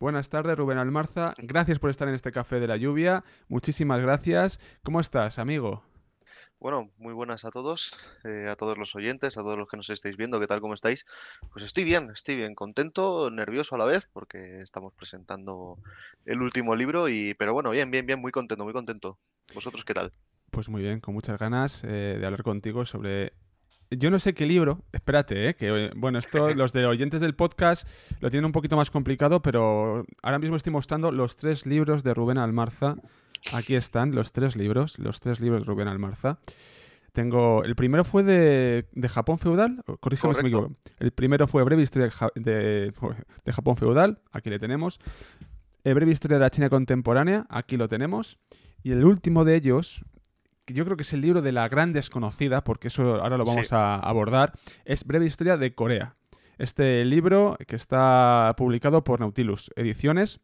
Buenas tardes, Rubén Almarza. Gracias por estar en este Café de la Lluvia. Muchísimas gracias. ¿Cómo estás, amigo? Bueno, muy buenas a todos, eh, a todos los oyentes, a todos los que nos estáis viendo. ¿Qué tal? ¿Cómo estáis? Pues estoy bien, estoy bien, contento, nervioso a la vez, porque estamos presentando el último libro, y pero bueno, bien, bien, bien, muy contento, muy contento. ¿Vosotros qué tal? Pues muy bien, con muchas ganas eh, de hablar contigo sobre yo no sé qué libro, espérate, ¿eh? que eh, bueno, esto los de oyentes del podcast lo tienen un poquito más complicado, pero ahora mismo estoy mostrando los tres libros de Rubén Almarza. Aquí están los tres libros, los tres libros de Rubén Almarza. Tengo, el primero fue de, Japón feudal, corrígeme si me equivoco. El primero fue Breve Historia de, Japón feudal, aquí le tenemos. Eh, breve Historia de la China contemporánea, aquí lo tenemos. Y el último de ellos, yo creo que es el libro de la gran desconocida, porque eso ahora lo vamos a abordar, es Breve Historia de Corea. Este libro que está publicado por Nautilus Ediciones,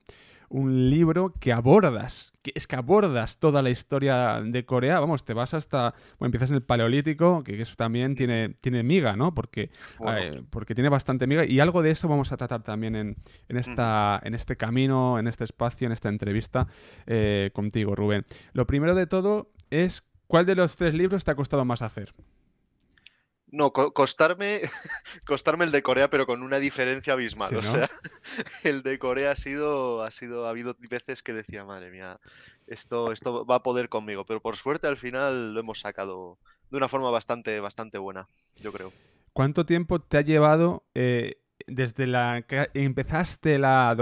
un libro que abordas, que es que abordas toda la historia de Corea, vamos, te vas hasta, bueno, empiezas en el Paleolítico, que eso también tiene, tiene miga, ¿no? Porque, eh, porque tiene bastante miga y algo de eso vamos a tratar también en, esta, en este camino, en este espacio, en esta entrevista eh, contigo, Rubén. Lo primero de todo es ¿Cuál de los tres libros te ha costado más hacer? No, costarme, costarme el de Corea, pero con una diferencia abismal. o sea, el de Corea ha sido, ha sido, ha habido veces que decía, madre mía, esto, esto va a poder conmigo. Pero por suerte al final lo hemos sacado de una forma bastante, bastante buena, yo creo. ¿Cuánto tiempo te ha llevado eh, desde la que empezaste la,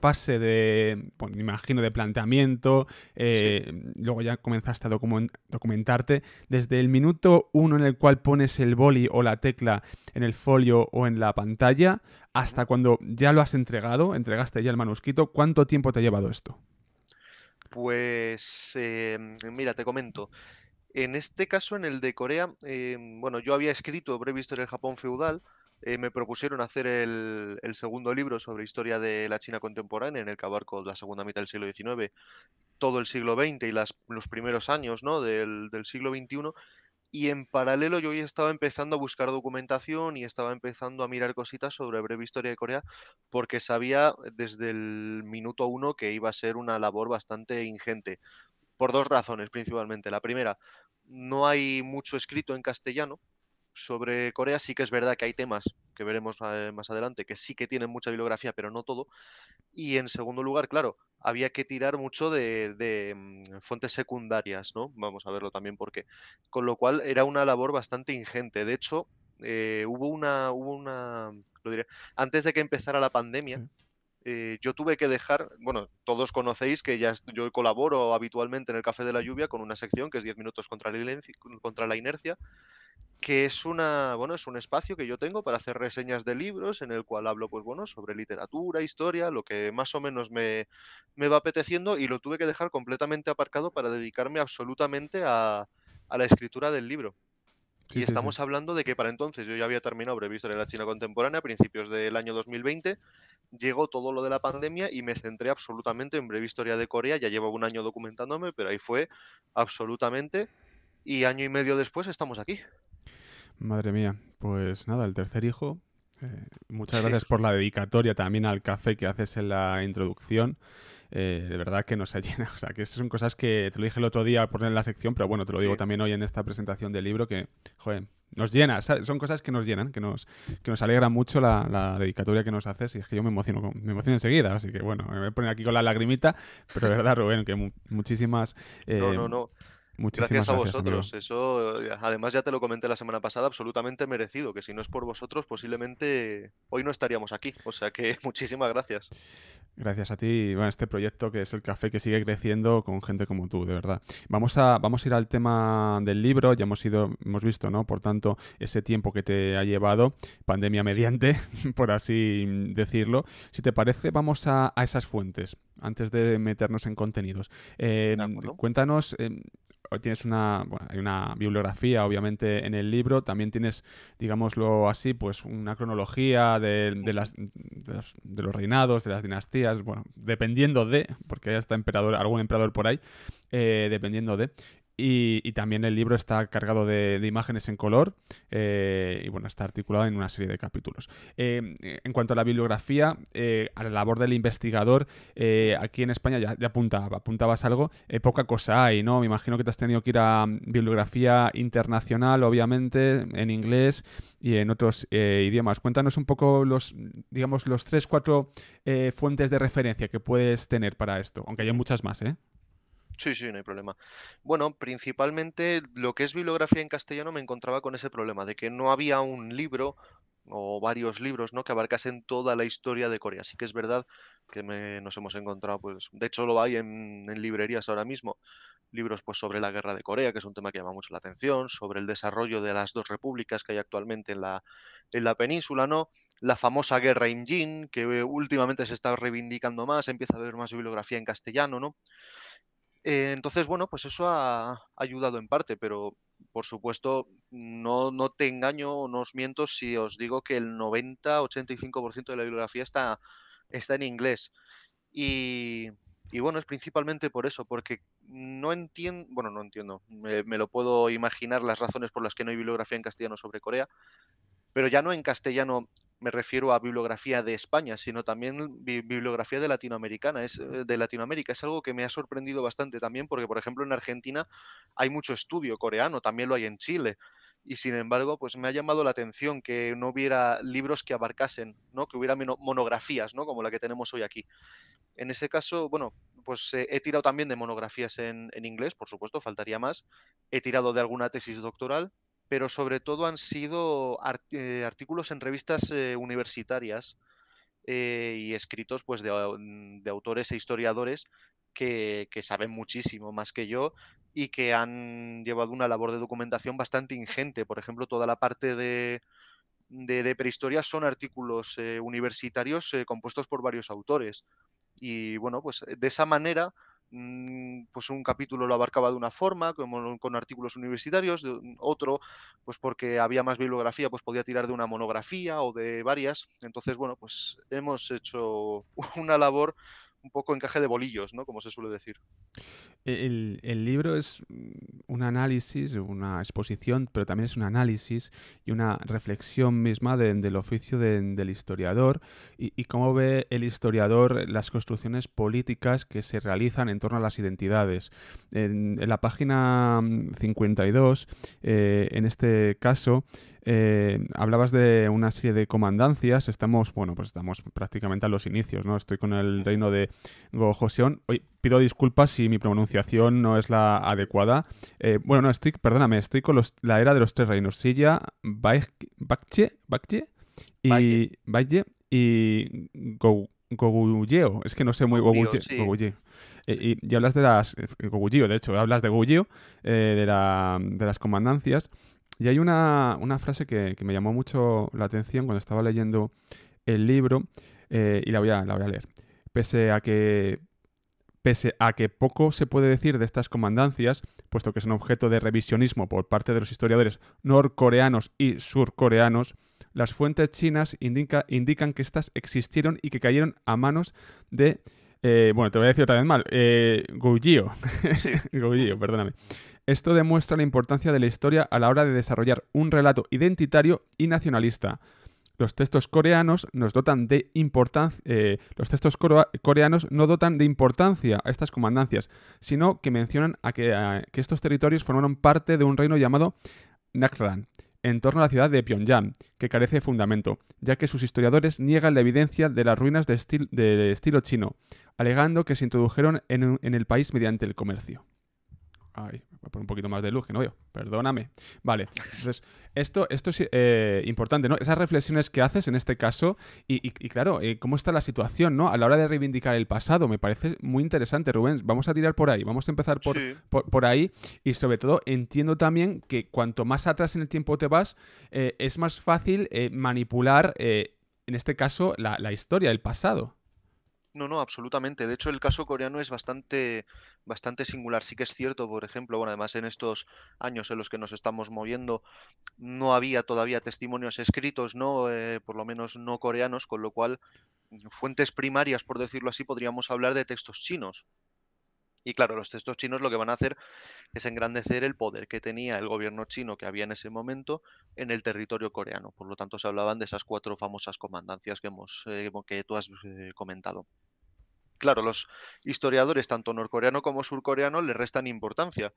fase de, imagino, de planteamiento, eh, luego ya comenzaste a documentarte, desde el minuto uno en el cual pones el boli o la tecla en el folio o en la pantalla, hasta cuando ya lo has entregado, entregaste ya el manuscrito, ¿cuánto tiempo te ha llevado esto? Pues, em, mira, te comento. En este caso, en el de Corea, em, bueno, yo había escrito Breve Historia del Japón Feudal, eh, me propusieron hacer el, segundo libro sobre historia de la China contemporánea, en el que abarco la segunda mitad del siglo XIX, todo el siglo XX y los primeros años del, del siglo XXI. Y en paralelo yo ya estaba empezando a buscar documentación y estaba empezando a mirar cositas sobre breve historia de Corea porque sabía desde el minuto uno que iba a ser una labor bastante ingente. Por dos razones principalmente. La primera, no hay mucho escrito en castellano, sobre Corea, sí que es verdad que hay temas que veremos eh, más adelante que sí que tienen mucha bibliografía, pero no todo. Y en segundo lugar, claro, había que tirar mucho de, de mm, fuentes secundarias, ¿no? Vamos a verlo también porque. Con lo cual era una labor bastante ingente. De hecho, eh, hubo una. antes de que empezara la pandemia. Eh, yo tuve que dejar, bueno, todos conocéis que ya yo colaboro habitualmente en el Café de la Lluvia con una sección que es 10 minutos contra contra la inercia que es una, bueno, es un espacio que yo tengo para hacer reseñas de libros en el cual hablo, pues bueno, sobre literatura, historia, lo que más o menos me, va apeteciendo y lo tuve que dejar completamente aparcado para dedicarme absolutamente a, la escritura del libro. y estamos hablando de que para entonces yo ya había terminado Breve Historia de la China Contemporánea a principios del año 2020. Llegó todo lo de la pandemia y me centré absolutamente en Breve Historia de Corea. Ya llevo un año documentándome, pero ahí fue absolutamente. Y año y medio después estamos aquí. Madre mía, pues nada, el tercer hijo. Eh, muchas gracias por la dedicatoria también al café que haces en la introducción. Eh, de verdad que nos llena. O sea, que son cosas que te lo dije el otro día por en la sección, pero bueno, te lo digo también hoy en esta presentación del libro que, joder, nos llena. Son cosas que nos llenan, que nos, que nos alegra mucho la, la, dedicatoria que nos haces y es que yo me emociono, me emociono enseguida. Así que bueno, me voy a poner aquí con la lagrimita, pero de verdad, Rubén, que muchísimas... no, eh, no, no. Muchísimas gracias a vosotros. Eso, eh, además, ya te lo comenté la semana pasada, absolutamente merecido, que si no es por vosotros, posiblemente hoy no estaríamos aquí. O sea que muchísimas gracias. Gracias a ti, bueno, este proyecto que es el café que sigue creciendo con gente como tú, de verdad. Vamos a, vamos a ir al tema del libro, ya hemos ido, hemos visto, ¿no? Por tanto, ese tiempo que te ha llevado, pandemia mediante, por así decirlo. Si te parece, vamos a, esas fuentes, antes de meternos en contenidos. Em, cuéntanos. Em, tienes una, hay una bibliografía obviamente en el libro, también tienes, digámoslo así, pues una cronología de, los, reinados, de las dinastías, bueno, dependiendo de, porque hay está emperador, algún emperador por ahí, eh, dependiendo de. Y, también el libro está cargado de, imágenes en color eh, y bueno, está articulado en una serie de capítulos. Em, en cuanto a la bibliografía, eh, a la labor del investigador, eh, aquí en España ya, apuntaba, apuntabas algo, poca cosa hay, ¿no? Me imagino que te has tenido que ir a mm, bibliografía internacional, obviamente, en inglés y en otros idiomas. Cuéntanos un poco los, digamos, los tres, cuatro fuentes de referencia que puedes tener para esto, aunque hay muchas más, ¿eh? Sí, sí, no hay problema. Bueno, principalmente lo que es bibliografía en castellano me encontraba con ese problema de que no había un libro o varios libros, ¿no? Que abarcasen toda la historia de Corea. Así que es verdad que nos hemos encontrado, pues, de hecho lo hay en, librerías ahora mismo, libros pues sobre la guerra de Corea, que es un tema que llama mucho la atención, sobre el desarrollo de las dos repúblicas que hay actualmente en la, en la península, ¿no? La famosa guerra Imjin, que últimamente se está reivindicando más, empieza a haber más bibliografía en castellano, ¿no? Eh, entonces, bueno, pues eso ha ayudado en parte, pero por supuesto, no, te engaño o no os miento si os digo que el 90-85% de la bibliografía está, está en inglés. Y, bueno, es principalmente por eso, porque no entiendo, bueno, no entiendo, me, lo puedo imaginar las razones por las que no hay bibliografía en castellano sobre Corea, pero ya no en castellano me refiero a bibliografía de España, sino también bibliografía de Latinoamericana, es eh, de Latinoamérica. Es algo que me ha sorprendido bastante también, porque por ejemplo en Argentina hay mucho estudio coreano, también lo hay en Chile. Y sin embargo, pues me ha llamado la atención que no hubiera libros que abarcasen, ¿no? Que hubiera monografías, ¿no? Como la que tenemos hoy aquí. En ese caso, bueno, pues eh, he tirado también de monografías en inglés, por supuesto, faltaría más. He tirado de alguna tesis doctoral, pero sobre todo han sido eh, artículos en revistas eh, universitarias eh, y escritos pues, de, autores e historiadores que, saben muchísimo más que yo y que han llevado una labor de documentación bastante ingente. Por ejemplo, toda la parte de, prehistoria son artículos universitarios compuestos por varios autores. Y bueno, pues de esa manera Mm, pues un capítulo lo abarcaba de una forma, como con artículos universitarios, de otro, pues porque había más bibliografía, pues podía tirar de una monografía o de varias. Entonces, bueno, pues hemos hecho una labor un poco encaje de bolillos, ¿no? Como se suele decir. E-, el, libro es mm, un análisis, una exposición, pero también es un análisis y una reflexión misma del oficio del historiador y, cómo ve el historiador las construcciones políticas que se realizan en torno a las identidades. En, la página 52, mm, eh, en este caso, eh, hablabas de una serie de comandancias. Estamos, bueno, pues estamos prácticamente a los inicios, ¿no? Estoy con el reino de pido disculpas si mi pronunciación no es la adecuada. Eh, bueno, no, estoy, perdóname, estoy con la era de los tres reinos. Silla, Bakche, y Valle y Es que no sé muy Goguyeo. Eh, y, hablas de las. Eh, Goguyeo, de hecho, hablas de Goguyeo, de, las comandancias. Y hay una, frase que, me llamó mucho la atención cuando estaba leyendo el libro y la voy a leer. Pese a que pese a que poco se puede decir de estas comandancias, puesto que son objeto de revisionismo por parte de los historiadores norcoreanos y surcoreanos, las fuentes chinas indican que estas existieron y que cayeron a manos de... Eh, bueno, te voy a decir otra vez mal, eh, perdóname. Esto demuestra la importancia de la historia a la hora de desarrollar un relato identitario y nacionalista los textos eh, coreanos no dotan de importancia a estas comandancias, sino que mencionan que, estos territorios formaron parte de un reino llamado Nakran, en torno a la ciudad de Pyongyang, que carece de fundamento, ya que sus historiadores niegan la evidencia de las ruinas de, estilo chino, alegando que se introdujeron en el país mediante el comercio. Ay, voy a poner un poquito más de luz que no veo. Perdóname. Vale. Entonces, esto, esto es eh, importante, ¿no? Esas reflexiones que haces en este caso y, claro, eh, cómo está la situación, ¿no? A la hora de reivindicar el pasado, me parece muy interesante, Rubén. Vamos a tirar por ahí, vamos a empezar por, por, ahí y sobre todo entiendo también que cuanto más atrás en el tiempo te vas, eh, es más fácil manipular, en este caso, la, la historia, el pasado. No, no, absolutamente. De hecho, el caso coreano es bastante, bastante singular. Sí que es cierto, por ejemplo, bueno, además en estos años en los que nos estamos moviendo, no había todavía testimonios escritos, ¿no? Eh, por lo menos no coreanos, con lo cual, mm, fuentes primarias, por decirlo así, podríamos hablar de textos chinos. Y claro, los textos chinos lo que van a hacer es engrandecer el poder que tenía el gobierno chino que había en ese momento en el territorio coreano. Por lo tanto, se hablaban de esas cuatro famosas comandancias que, hemos, eh, que tú has eh, comentado. Claro, los historiadores, tanto norcoreano como surcoreano, le restan importancia,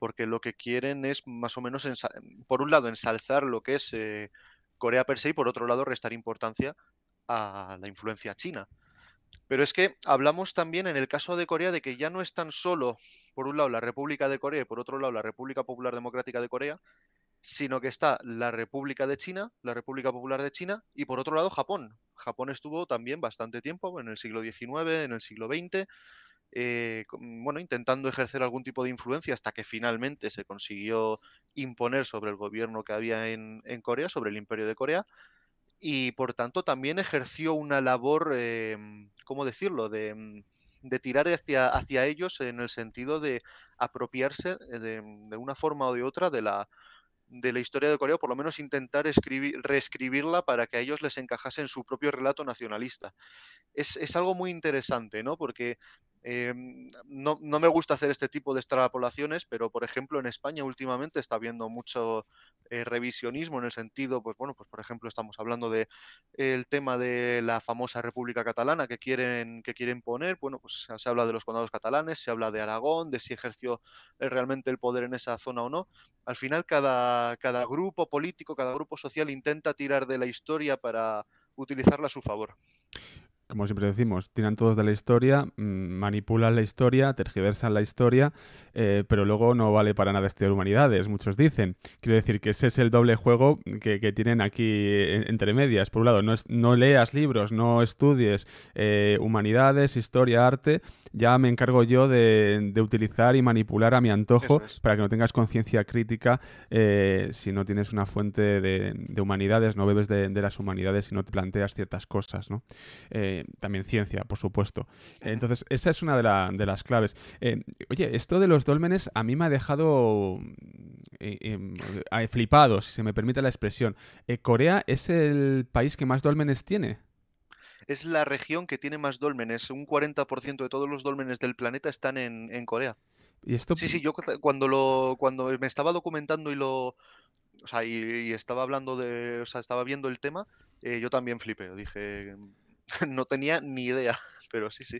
porque lo que quieren es más o menos, por un lado, ensalzar lo que es eh, Corea per se y por otro lado, restar importancia a la influencia china. Pero es que hablamos también en el caso de Corea de que ya no es tan solo, por un lado, la República de Corea y por otro lado, la República Popular Democrática de Corea, sino que está la República de China, la República Popular de China y por otro lado, Japón. Japón estuvo también bastante tiempo, en el siglo XIX, en el siglo XX, eh, bueno, intentando ejercer algún tipo de influencia hasta que finalmente se consiguió imponer sobre el gobierno que había en Corea, sobre el imperio de Corea y por tanto también ejerció una labor, em, ¿cómo decirlo?, em, de, tirar hacia, hacia, ellos en el sentido de apropiarse eh, em, de, una forma o de otra de la, de la historia de Corea, o por lo menos intentar escribir, reescribirla para que a ellos les encajase en su propio relato nacionalista. Es, es algo muy interesante, ¿no? Porque Em, no, me gusta hacer este tipo de extrapolaciones, pero por ejemplo en España últimamente está habiendo mucho eh, revisionismo en el sentido, pues bueno, pues por ejemplo estamos hablando del de, el tema de la famosa República Catalana que quieren, que quieren poner, bueno, pues se habla de los condados catalanes, se habla de Aragón, de si ejerció eh, realmente el poder en esa zona o no. Al final cada, cada grupo político, cada grupo social intenta tirar de la historia para utilizarla a su favor como siempre decimos, tiran todos de la historia, mm, manipulan la historia, tergiversan la historia, eh, pero luego no vale para nada estudiar humanidades, muchos dicen. Quiero decir que ese es el doble juego que, tienen aquí entre medias. Por un lado, no, es, no leas libros, no estudies eh, humanidades, historia, arte, ya me encargo yo de, utilizar y manipular a mi antojo para que no tengas conciencia crítica eh, si no tienes una fuente de, de humanidades, no bebes de, de, las humanidades y no te planteas ciertas cosas, ¿no? Eh, también ciencia, por supuesto. Entonces, esa es una de, las claves. Eh, oye, esto de los dólmenes a mí me ha dejado eh, em, flipado, si se me permite la expresión. ¿Corea es el país que más dólmenes tiene? Es la región que tiene más dólmenes. Un 40% de todos los dólmenes del planeta están en, Corea. ¿Y esto? Sí, sí, yo cuando, lo, cuando me estaba documentando y lo, o sea, y, estaba hablando de, o sea, estaba viendo el tema, yo también flipé, dije, no tenía ni idea, pero sí, sí.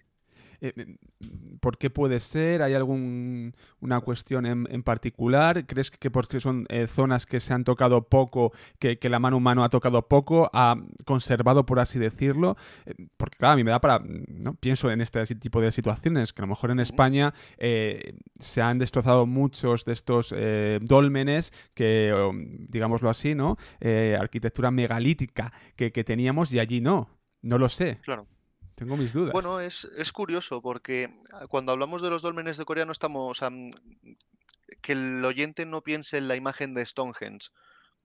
Eh, eh, mm, ¿Por qué puede ser? ¿Hay alguna cuestión en, particular? ¿Crees que porque son eh, zonas que se han tocado poco, que, la mano humana ha tocado poco, ha conservado, por así decirlo? Porque claro, a mí me da para... ¿no? Pienso en este tipo de situaciones, que a lo mejor en España se han destrozado muchos de estos dolmenes, que, digámoslo así, ¿no? arquitectura megalítica que, que teníamos y allí no. No lo sé. Claro. Tengo mis dudas. Bueno, es, curioso porque ah, cuando hablamos de los dólmenes de Corea no estamos... que el oyente no piense en la imagen de Stonehenge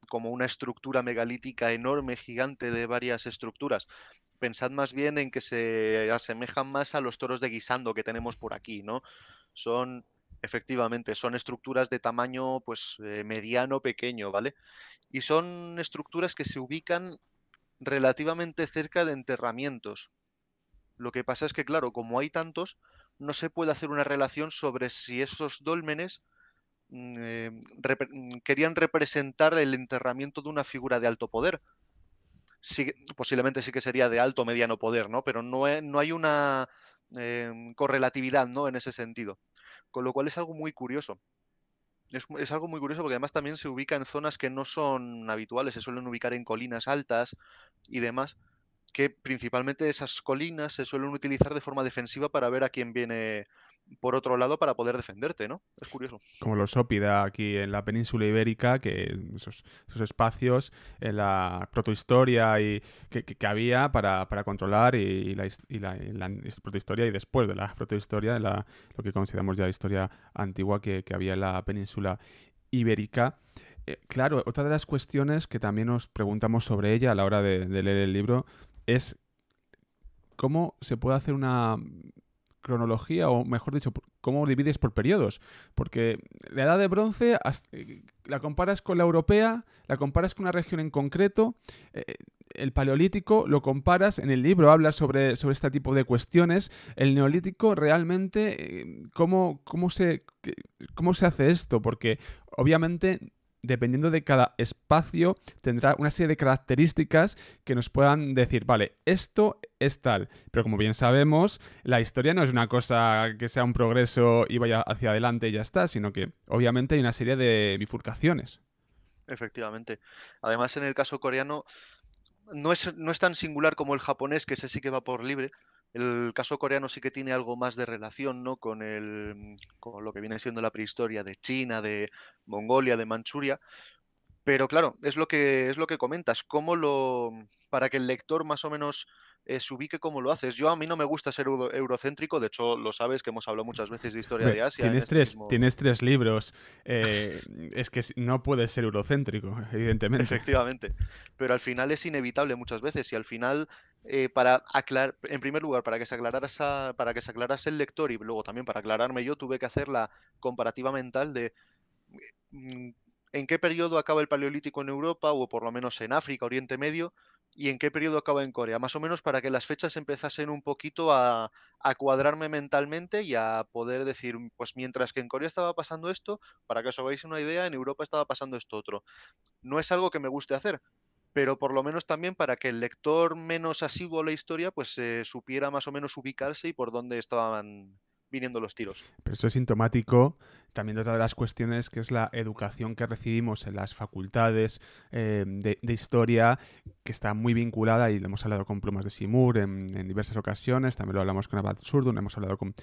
como una estructura megalítica enorme, gigante de varias estructuras. Pensad más bien en que se asemejan más a los toros de guisando que tenemos por aquí, ¿no? Son, efectivamente, son estructuras de tamaño, pues, eh, mediano, pequeño, ¿vale? Y son estructuras que se ubican relativamente cerca de enterramientos. Lo que pasa es que, claro, como hay tantos, no se puede hacer una relación sobre si esos dolmenes mm, eh, mm, querían representar el enterramiento de una figura de alto poder. posiblemente sí que sería de alto o mediano poder, ¿no? Pero no, no hay una em, correlatividad, ¿no? En ese sentido. Con lo cual es algo muy curioso. Es, es, algo muy curioso porque además también se ubica en zonas que no son habituales, se suelen ubicar en colinas altas, y demás, que principalmente esas colinas se suelen utilizar de forma defensiva para ver a quién viene por otro lado para poder defenderte, ¿no? Es curioso. Como los Ópida aquí en la península ibérica, que esos, espacios en la protohistoria y que, había para, controlar y, la, y, protohistoria y después de la protohistoria, la, lo que consideramos ya historia antigua que, que había en la península ibérica. Eh, claro, otra de las cuestiones que también nos preguntamos sobre ella a la hora de, leer el libro es cómo se puede hacer una cronología, o mejor dicho, cómo divides por periodos. Porque la edad de bronce eh, la comparas con la europea, la comparas con una región en concreto, eh, el paleolítico lo comparas, en el libro habla sobre, sobre este tipo de cuestiones, el neolítico realmente, ¿cómo, se, ¿cómo se hace esto? Porque obviamente dependiendo de cada espacio, tendrá una serie de características que nos puedan decir, vale, esto es tal. Pero como bien sabemos, la historia no es una cosa que sea un progreso y vaya hacia adelante y ya está, sino que obviamente hay una serie de bifurcaciones. Efectivamente. Además, en el caso coreano, no es, no es tan singular como el japonés, que ese sí que va por libre, el caso coreano sí que tiene algo más de relación ¿no? con, el, mm, con lo que viene siendo la prehistoria de China, de Mongolia, de Manchuria, pero claro, es lo que, es lo que comentas, cómo lo, mm, para que el lector más o menos eh, se ubique cómo lo haces. Yo a mí no me gusta ser eurocéntrico, de hecho lo sabes que hemos hablado muchas veces de historia de Asia. Este tienes, tres, libros, eh, es que no puedes ser eurocéntrico, evidentemente. Efectivamente, pero al final es inevitable muchas veces y al final eh, para aclarar, en primer lugar, para que se aclarara para que se aclarase el lector y luego también para aclararme yo, tuve que hacer la comparativa mental de mm, en qué periodo acaba el Paleolítico en Europa o por lo menos en África, Oriente Medio, y en qué periodo acaba en Corea, más o menos para que las fechas empezasen un poquito a, a, cuadrarme mentalmente y a poder decir, mm, pues mientras que en Corea estaba pasando esto, para que os hagáis una idea, en Europa estaba pasando esto otro. No es algo que me guste hacer, pero por lo menos también para que el lector menos asiduo a la historia pues se supiera más o menos ubicarse y por dónde estaban viniendo los tiros. Pero eso es sintomático también de otra de las cuestiones que es la educación que recibimos en las facultades eh, de, historia, que está muy vinculada, y lo hemos hablado con Plumas de Simur en, diversas ocasiones, también lo hablamos con Abad Surdun, hemos hablado con,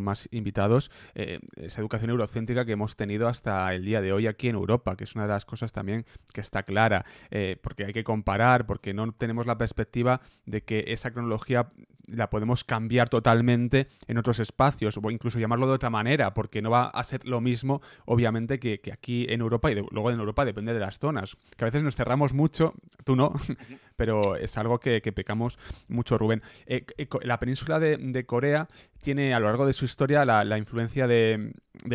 más invitados, eh, esa educación eurocéntrica que hemos tenido hasta el día de hoy aquí en Europa, que es una de las cosas también que está clara, eh, porque hay que comparar, porque no tenemos la perspectiva de que esa cronología la podemos cambiar totalmente en otros espacios, o incluso llamarlo de otra manera, porque no va a ser lo lo mismo, obviamente, que, aquí en Europa y luego en Europa depende de las zonas. Que a veces nos cerramos mucho, tú no, pero es algo que, pecamos mucho, Rubén. Eh, eh, la península de, Corea tiene a lo largo de su historia la, influencia de,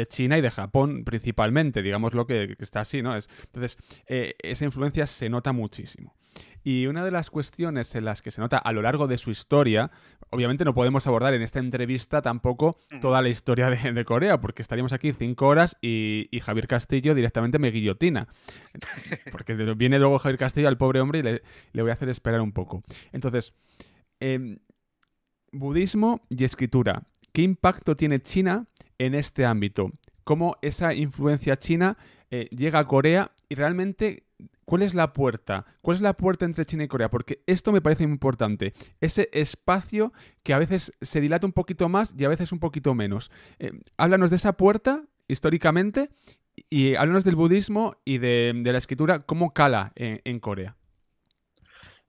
China y de Japón principalmente, digamos lo que, está así, ¿no? Es, entonces, eh, esa influencia se nota muchísimo. Y una de las cuestiones en las que se nota a lo largo de su historia, obviamente no podemos abordar en esta entrevista tampoco toda la historia de, Corea, porque estaríamos aquí cinco horas y, Javier Castillo directamente me guillotina. Porque viene luego Javier Castillo al pobre hombre y le, voy a hacer esperar un poco. Entonces, em, budismo y escritura. ¿Qué impacto tiene China en este ámbito? ¿Cómo esa influencia china eh, llega a Corea y realmente ¿Cuál es la puerta? ¿Cuál es la puerta entre China y Corea? Porque esto me parece importante. Ese espacio que a veces se dilata un poquito más y a veces un poquito menos. Eh, háblanos de esa puerta históricamente y háblanos del budismo y de, la escritura, ¿cómo cala en, Corea?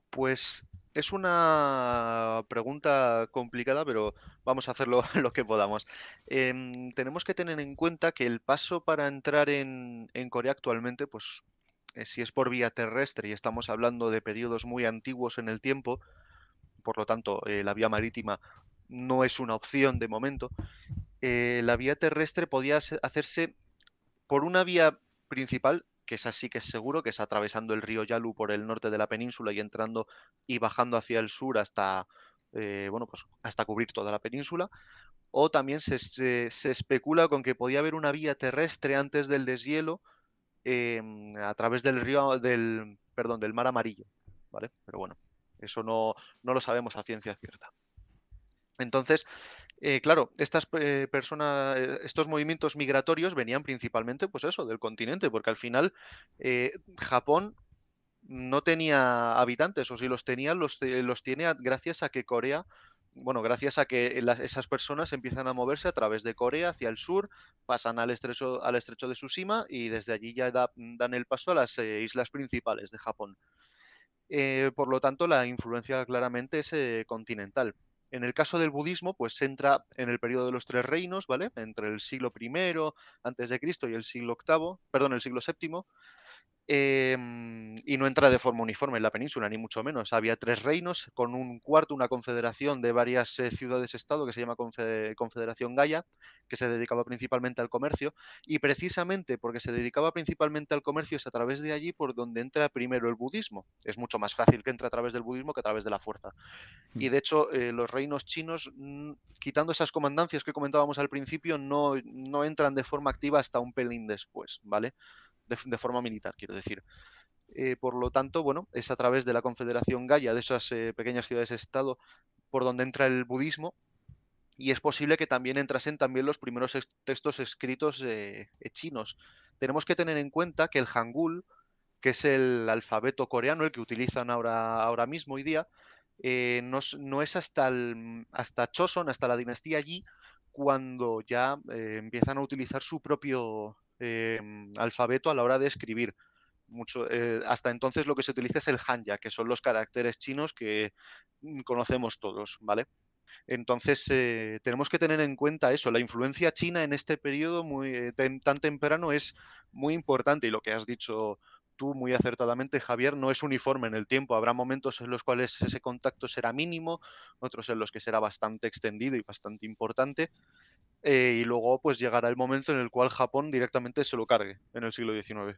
Pues es una pregunta complicada, pero vamos a hacerlo lo que podamos. Em, tenemos que tener en cuenta que el paso para entrar en, en Corea actualmente, pues eh, si es por vía terrestre y estamos hablando de periodos muy antiguos en el tiempo, por lo tanto eh, la vía marítima no es una opción de momento, eh, la vía terrestre podía hacerse por una vía principal, que es así que es seguro, que es atravesando el río Yalu por el norte de la península y entrando y bajando hacia el sur hasta, bueno, pues hasta cubrir toda la península. O también se, se, especula con que podía haber una vía terrestre antes del deshielo Em, a través del río, del, perdón, del mar amarillo, ¿vale? Pero bueno, eso no, lo sabemos a ciencia cierta. Entonces, eh, claro, estas eh, personas, eh, estos movimientos migratorios venían principalmente, pues eso, del continente, porque al final Japón no tenía habitantes, o si los tenía, los, los tiene gracias a que Corea bueno, gracias a que esas personas empiezan a moverse a través de Corea hacia el sur, pasan al estrecho, al estrecho de Tsushima y desde allí ya dan el paso a las eh, islas principales de Japón. Eh, por lo tanto, la influencia claramente es eh, continental. En el caso del budismo, pues entra en el periodo de los tres reinos, ¿vale? Entre el siglo I antes de Cristo y el siglo VIII, perdón, el siglo VII, Em, y no entra de forma uniforme en la península, ni mucho menos. Había tres reinos, con un cuarto, una confederación de varias eh, ciudades-estado que se llama Confederación Gaia, que se dedicaba principalmente al comercio. Y precisamente porque se dedicaba principalmente al comercio es a través de allí por donde entra primero el budismo. Es mucho más fácil que entre a través del budismo que a través de la fuerza. Y mm. de hecho, eh, los reinos chinos, mm, quitando esas comandancias que comentábamos al principio, no, no entran de forma activa hasta un pelín después, ¿vale? de, forma militar, quiero decir. Eh, por lo tanto, bueno, es a través de la Confederación Gaya, de esas eh, pequeñas ciudades-estado, por donde entra el budismo, y es posible que también entrasen también los primeros textos escritos eh, chinos. Tenemos que tener en cuenta que el Hangul, que es el alfabeto coreano, el que utilizan ahora, ahora mismo hoy día, no, no, es hasta, el, hasta Choson, hasta la dinastía allí cuando ya empiezan a utilizar su propio, Em, alfabeto a la hora de escribir. Mucho, eh, hasta entonces lo que se utiliza es el hanja, que son los caracteres chinos que mm, conocemos todos, ¿vale? Entonces eh, tenemos que tener en cuenta eso, la influencia china en este periodo muy, eh, tan temprano es muy importante y lo que has dicho tú muy acertadamente, Javier, no es uniforme en el tiempo. Habrá momentos en los cuales ese contacto será mínimo, otros en los que será bastante extendido y bastante importante. Eh, y luego pues llegará el momento en el cual Japón directamente se lo cargue en el siglo XIX.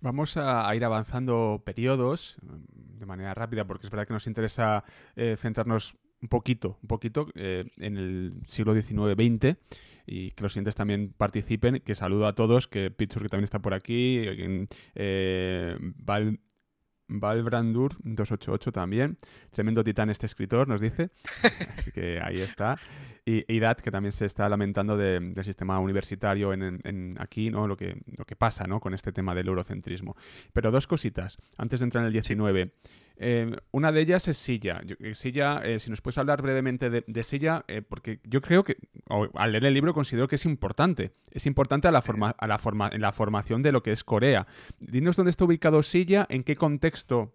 Vamos a, ir avanzando periodos mm, de manera rápida porque es verdad que nos interesa eh, centrarnos un poquito, un poquito eh, en el siglo XIX-XX y que los siguientes también participen, que saludo a todos, que Pichur que también está por aquí, eh, Val Valbrandur 288 también. Tremendo titán este escritor, nos dice. Así que ahí está. Y IDAT, que también se está lamentando del sistema universitario en, aquí, ¿no? Lo que, lo que pasa, ¿no? Con este tema del eurocentrismo. Pero dos cositas. Antes de entrar en el 19. Eh, una de ellas es Silla. Eh, silla, eh, si nos puedes hablar brevemente de, Silla, porque yo creo que, al leer el libro, considero que es importante. Es importante a la forma, a la forma, en la formación de lo que es Corea. Dinos dónde está ubicado Silla, en qué contexto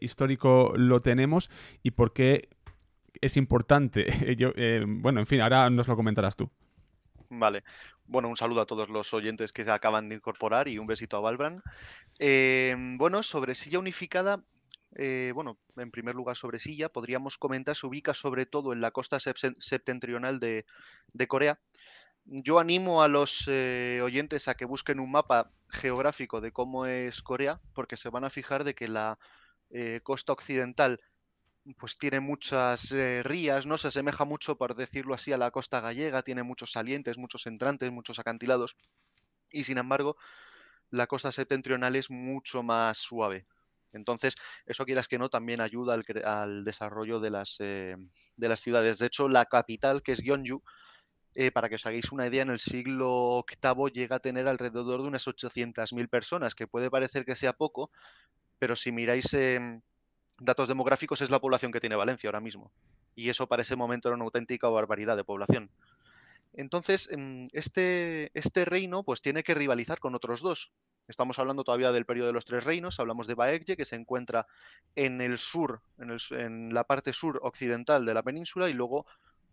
histórico lo tenemos y por qué es importante. bueno, en fin, ahora nos lo comentarás tú. Vale. Bueno, un saludo a todos los oyentes que se acaban de incorporar y un besito a Valbran. bueno, sobre silla unificada, eh, bueno, en primer lugar sobre Silla, podríamos comentar, se ubica sobre todo en la costa septentrional de, Corea. Yo animo a los eh, oyentes a que busquen un mapa geográfico de cómo es Corea, porque se van a fijar de que la eh, costa occidental pues tiene muchas rías, ¿no? Se asemeja mucho, por decirlo así, a la costa gallega, tiene muchos salientes, muchos entrantes, muchos acantilados, y sin embargo, la costa septentrional es mucho más suave. Entonces, eso quieras que no, también ayuda al, desarrollo eh, de las, ciudades. De hecho, la capital, que es Gyeongju, eh, para que os hagáis una idea, en el siglo VIII llega a tener alrededor de unas 800.000 personas, que puede parecer que sea poco, pero si miráis em, datos demográficos es la población que tiene Valencia ahora mismo. Y eso para ese momento era una auténtica barbaridad de población. Entonces, em, este, este reino pues tiene que rivalizar con otros dos, Estamos hablando todavía del periodo de los Tres Reinos, hablamos de Baekje, que se encuentra en el sur, en, la parte sur occidental de la península, y luego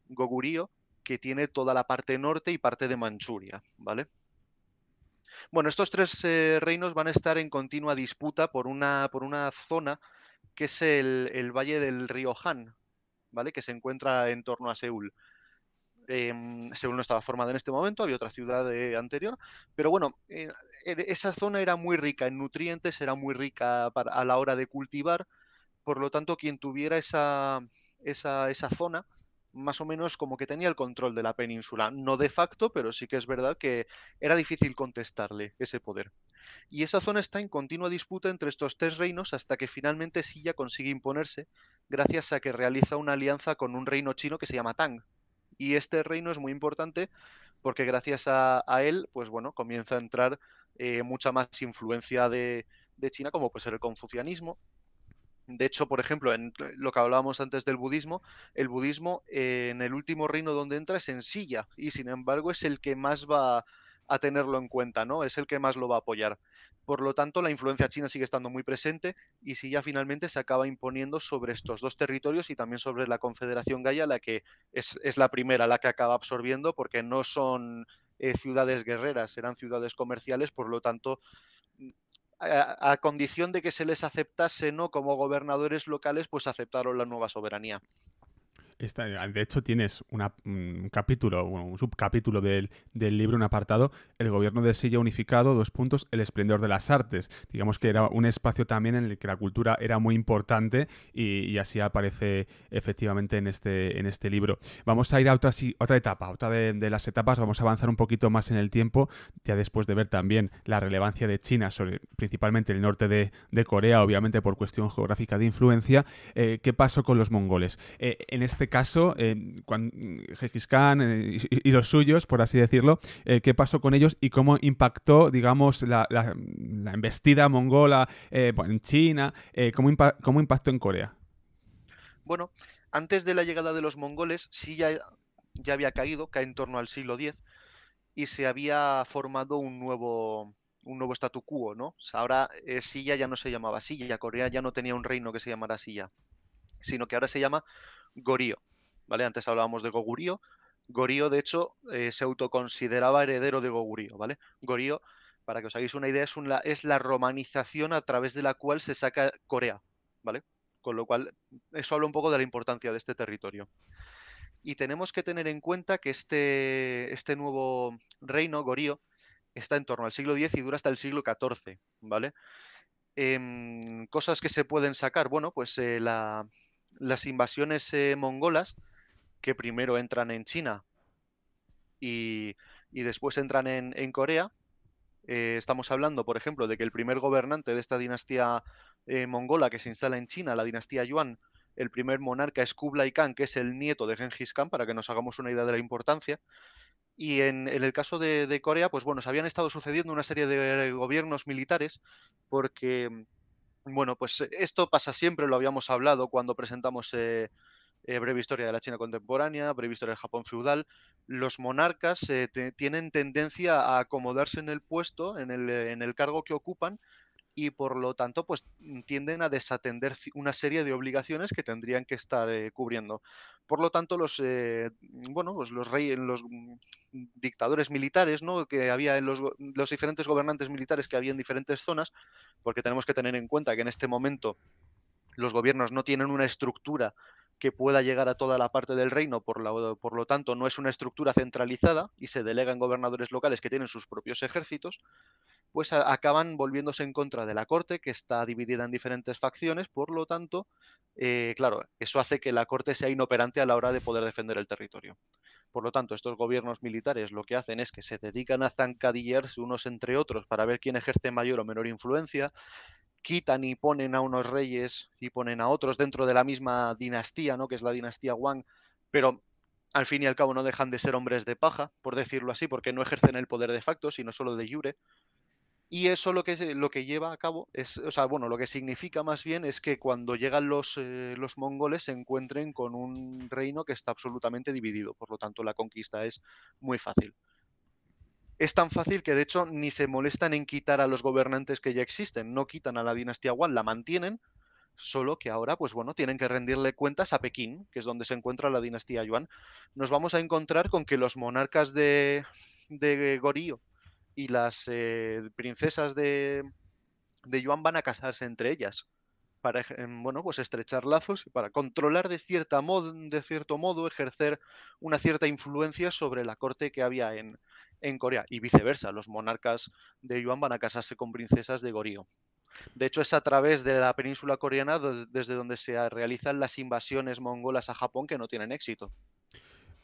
Goguryeo, que tiene toda la parte norte y parte de Manchuria, ¿vale? Bueno, estos tres eh, reinos van a estar en continua disputa por una, por una zona que es el, el, valle del río Han, ¿vale? Que se encuentra en torno a Seúl. Em, según no estaba formada en este momento, había otra ciudad eh, anterior, pero bueno, eh, e-, e-, esa zona era muy rica en nutrientes, era muy rica a la hora de cultivar, por lo tanto, quien tuviera esa, esa, esa zona, más o menos como que tenía el control de la península, no de facto, pero sí que es verdad que era difícil contestarle ese poder. Y esa zona está en continua disputa entre estos tres reinos hasta que finalmente Silla consigue imponerse gracias a que realiza una alianza con un reino chino que se llama Tang y este reino es muy importante porque gracias a, él, pues bueno, comienza a entrar eh, mucha más influencia de, China, como puede ser el confucianismo, de hecho, por ejemplo, en lo que hablábamos antes del budismo, el budismo eh, en el último reino donde entra es en Silla y sin embargo es el que más va a tenerlo en cuenta, ¿no? Es el que más lo va a apoyar. Por lo tanto, la influencia china sigue estando muy presente y si ya finalmente se acaba imponiendo sobre estos dos territorios y también sobre la Confederación Gaya, la que es, la primera, la que acaba absorbiendo, porque no son eh, ciudades guerreras, eran ciudades comerciales, por lo tanto, a, condición de que se les aceptase no como gobernadores locales, pues aceptaron la nueva soberanía de hecho, tienes un mm, capítulo, un subcapítulo del, del, libro, un apartado, El gobierno de Silla unificado, dos puntos, El esplendor de las artes. Digamos que era un espacio también en el que la cultura era muy importante y, así aparece efectivamente en este, en este libro. Vamos a ir a otra, otra etapa, otra de, las etapas, vamos a avanzar un poquito más en el tiempo, ya después de ver también la relevancia de China sobre principalmente el norte de, Corea, obviamente por cuestión geográfica de influencia, eh, qué pasó con los mongoles. Eh, en este caso, eh, Khan, eh, y, los suyos, por así decirlo, eh, qué pasó con ellos y cómo impactó, digamos, la, embestida mongola eh, en China, cómo, cómo impactó en Corea. Bueno, antes de la llegada de los mongoles, Silla ya, había caído, cae en torno al siglo X, y se había formado un nuevo, un nuevo statu quo, ¿no? ahora Silla ya no se llamaba Silla, Corea ya no tenía un reino que se llamara Silla sino que ahora se llama Gorío. ¿vale? Antes hablábamos de Gogurío. Gorío, de hecho, eh, se autoconsideraba heredero de Gogurío. ¿vale? Gorío, para que os hagáis una idea, es, es la romanización a través de la cual se saca Corea. ¿vale? Con lo cual, eso habla un poco de la importancia de este territorio. Y tenemos que tener en cuenta que este, este nuevo reino, Gorío, está en torno al siglo X y dura hasta el siglo XIV, ¿vale? Em, cosas que se pueden sacar, bueno, pues eh, la, las invasiones eh, mongolas, que primero entran en China y, después entran en, Corea, eh, estamos hablando, por ejemplo, de que el primer gobernante de esta dinastía eh, mongola que se instala en China, la dinastía Yuan, el primer monarca es Kublai Khan, que es el nieto de Genghis Khan, para que nos hagamos una idea de la importancia. Y en, el caso de, de, Corea, pues bueno, se habían estado sucediendo una serie de gobiernos militares porque bueno, pues esto pasa siempre, lo habíamos hablado cuando presentamos eh, eh, Breve Historia de la China Contemporánea, Breve Historia del Japón Feudal. Los monarcas eh, tienen tendencia a acomodarse en el puesto, en el cargo que ocupan, y por lo tanto pues tienden a desatender una serie de obligaciones que tendrían que estar eh, cubriendo. Por lo tanto los eh, bueno pues, los reyes los mm, dictadores militares ¿no? que había en los, diferentes gobernantes militares que había en diferentes zonas porque tenemos que tener en cuenta que en este momento los gobiernos no tienen una estructura que pueda llegar a toda la parte del reino, por, por, lo tanto no es una estructura centralizada y se delegan gobernadores locales que tienen sus propios ejércitos, pues acaban volviéndose en contra de la corte, que está dividida en diferentes facciones, por lo tanto, eh, claro, eso hace que la corte sea inoperante a la hora de poder defender el territorio. Por lo tanto, estos gobiernos militares lo que hacen es que se dedican a zancadillarse unos entre otros para ver quién ejerce mayor o menor influencia, quitan y ponen a unos reyes y ponen a otros dentro de la misma dinastía, ¿no? que es la dinastía Wang, pero al fin y al cabo no dejan de ser hombres de paja, por decirlo así, porque no ejercen el poder de facto, sino solo de jure. Y eso lo que, lo que lleva a cabo es, o sea, bueno, lo que significa más bien es que cuando llegan los, eh, los mongoles se encuentren con un reino que está absolutamente dividido, por lo tanto la conquista es muy fácil es tan fácil que de hecho ni se molestan en quitar a los gobernantes que ya existen, no quitan a la dinastía Wan, la mantienen, solo que ahora, pues bueno, tienen que rendirle cuentas a Pekín, que es donde se encuentra la dinastía Yuan. Nos vamos a encontrar con que los monarcas de, de y las eh, princesas de, Yuan van a casarse entre ellas para em, bueno, pues estrechar lazos y para controlar de, cierta de cierto modo, ejercer una cierta influencia sobre la corte que había en, en Corea y viceversa. Los monarcas de Yuan van a casarse con princesas de Goryeo. De hecho, es a través de la península coreana desde donde se realizan las invasiones mongolas a Japón que no tienen éxito.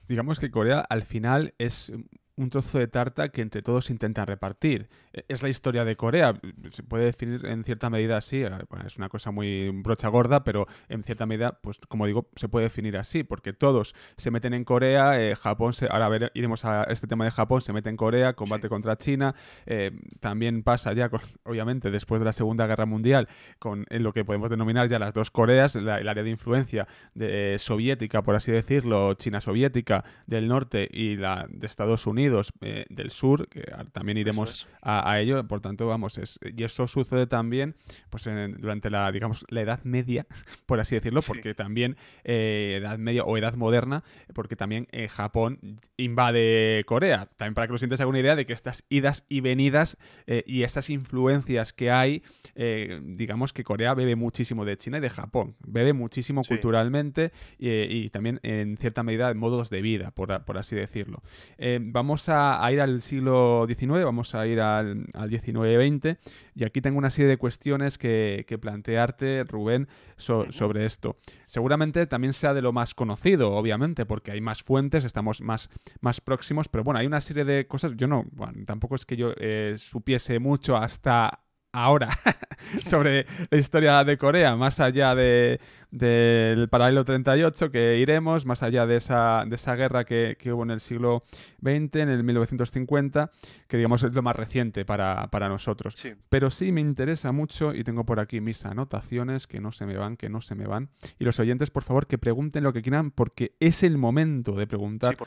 Digamos que Corea al final es un trozo de tarta que entre todos intentan repartir. E, es la historia de Corea, se puede definir en cierta medida así, eh, es una cosa muy brocha gorda, pero en cierta medida, pues como digo, se puede definir así, porque todos se meten en Corea, eh, Japón, se, ahora ver, iremos a este tema de Japón, se mete en Corea, combate contra China, eh, también pasa ya, obviamente, después de la Segunda Guerra Mundial, con en lo que podemos denominar ya las dos Coreas, el área de influencia de, soviética, por así decirlo, China soviética del norte y la de Estados Unidos, eh, del Sur, que también iremos a, ello, por tanto, vamos, y eso sucede también pues, durante la, digamos, la Edad Media, por así decirlo, porque también eh, Edad Media o Edad Moderna, porque también eh, Japón invade Corea, también para que lo sientes alguna idea de que estas idas y venidas y estas influencias que hay, digamos que Corea bebe muchísimo de China y de Japón, bebe muchísimo culturalmente y, también en cierta medida en modos de vida, por, por así decirlo. vamos vamos a, ir al siglo XIX, vamos a ir al, XIX-XX, y aquí tengo una serie de cuestiones que, plantearte, Rubén, sobre esto. Seguramente también sea de lo más conocido, obviamente, porque hay más fuentes, estamos más, más próximos, pero bueno, hay una serie de cosas, yo no, tampoco es que yo eh, supiese mucho hasta ahora sobre la historia de Corea, más allá del paralelo 38 que iremos, más allá de esa, guerra que, hubo en el siglo XX, en el 1950, que digamos es lo más reciente para, nosotros. Pero sí me interesa mucho y tengo por aquí mis anotaciones que no se me van, que no se me van. Y los oyentes, por favor, que pregunten lo que quieran porque es el momento de preguntar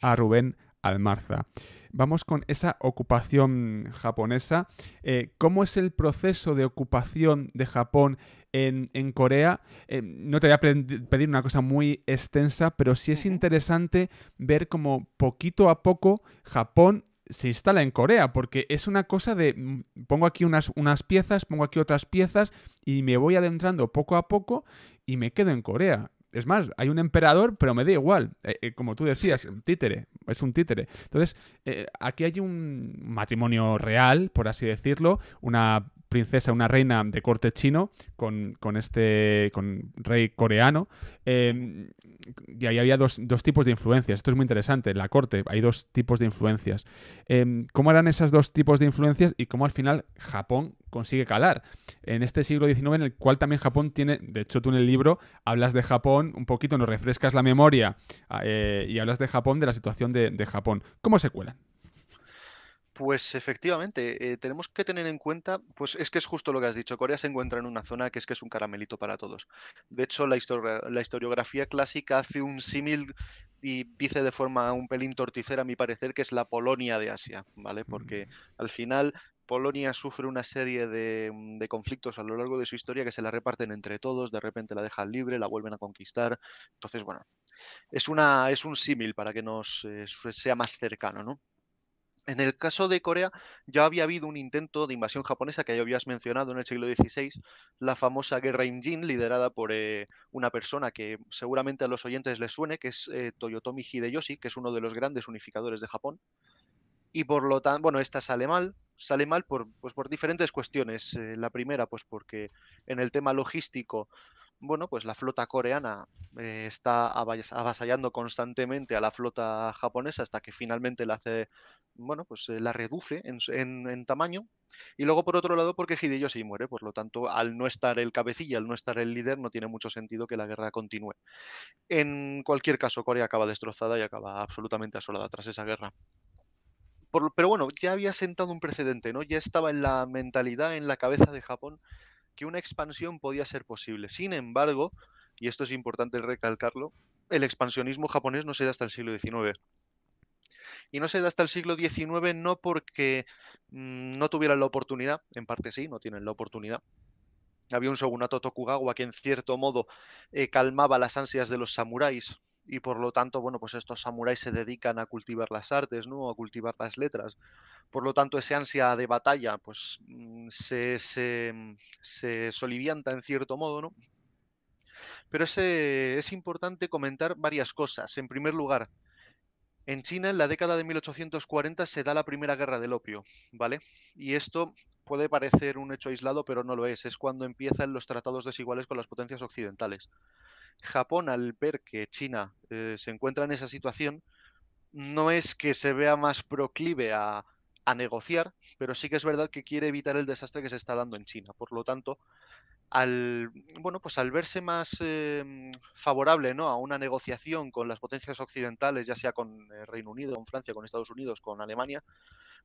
a Rubén Almarza. Vamos con esa ocupación japonesa. Eh, ¿Cómo es el proceso de ocupación de Japón en, Corea? Eh, no te voy a pedir una cosa muy extensa, pero sí es interesante ver cómo poquito a poco Japón se instala en Corea, porque es una cosa de mm, pongo aquí unas, unas, piezas, pongo aquí otras piezas y me voy adentrando poco a poco y me quedo en Corea. Es más, hay un emperador, pero me da igual. Eh, eh, como tú decías, un títere, es un títere. Entonces, eh, aquí hay un matrimonio real, por así decirlo, una princesa, una reina de corte chino con, con este con rey coreano. Em, y ahí había dos, tipos de influencias. Esto es muy interesante. En la corte hay dos tipos de influencias. Em, ¿Cómo eran esos dos tipos de influencias y cómo al final Japón consigue calar? En este siglo XIX, en el cual también Japón tiene, de hecho tú en el libro hablas de Japón un poquito, nos refrescas la memoria ah, eh, y hablas de Japón, de la situación de, de Japón. ¿Cómo se cuelan? Pues efectivamente, eh, tenemos que tener en cuenta, pues es que es justo lo que has dicho, Corea se encuentra en una zona que es que es un caramelito para todos. De hecho, la, la historiografía clásica hace un símil y dice de forma un pelín torticera, a mi parecer, que es la Polonia de Asia, ¿vale? Mm. Porque al final Polonia sufre una serie mm, de, conflictos a lo largo de su historia que se la reparten entre todos, de repente la dejan libre, la vuelven a conquistar. Entonces, bueno, es, una, es un símil para que nos eh, sea más cercano, ¿no? En el caso de Corea, ya había habido un intento de invasión japonesa que ya habías mencionado en el siglo XVI, la famosa guerra Injin liderada por eh, una persona que seguramente a los oyentes les suene, que es eh, Toyotomi Hideyoshi, que es uno de los grandes unificadores de Japón. Y por lo tanto, bueno, esta sale mal, sale mal por, pues por diferentes cuestiones. Eh, la primera, pues porque en el tema logístico bueno, pues la flota coreana eh, está avasallando constantemente a la flota japonesa hasta que finalmente la hace, bueno, pues eh, la reduce en, tamaño. Y luego, por otro lado, porque Hideyoshi muere, por lo tanto, al no estar el cabecilla, al no estar el líder, no tiene mucho sentido que la guerra continúe. En cualquier caso, Corea acaba destrozada y acaba absolutamente asolada tras esa guerra pero bueno, ya había sentado un precedente, ¿no? Ya estaba en la mentalidad, en la cabeza de Japón, que una expansión podía ser posible. Sin embargo, y esto es importante recalcarlo, el expansionismo japonés no se da hasta el siglo XIX. Y no se da hasta el siglo XIX no porque mm, no tuvieran la oportunidad, en parte sí, no tienen la oportunidad, había un shogunato Tokugawa que en cierto modo eh, calmaba las ansias de los samuráis y por lo tanto, bueno, pues estos samuráis se dedican a cultivar las artes, ¿no? A cultivar las letras. Por lo tanto, ese ansia de batalla, pues mm, se, mm, se, solivianta en cierto modo, ¿no? Pero es, es importante comentar varias cosas. En primer lugar, en China, en la década de 1840, se da la primera guerra del opio, ¿vale? Y esto puede parecer un hecho aislado, pero no lo es. Es cuando empiezan los tratados desiguales con las potencias occidentales. Japón, al ver que China eh, se encuentra en esa situación, no es que se vea más proclive a negociar, pero sí que es verdad que quiere evitar el desastre que se está dando en China. Por lo tanto, al, bueno, pues al verse más em, favorable ¿no? a una negociación con las potencias occidentales, ya sea con el eh, Reino Unido, con Francia, con Estados Unidos, con Alemania,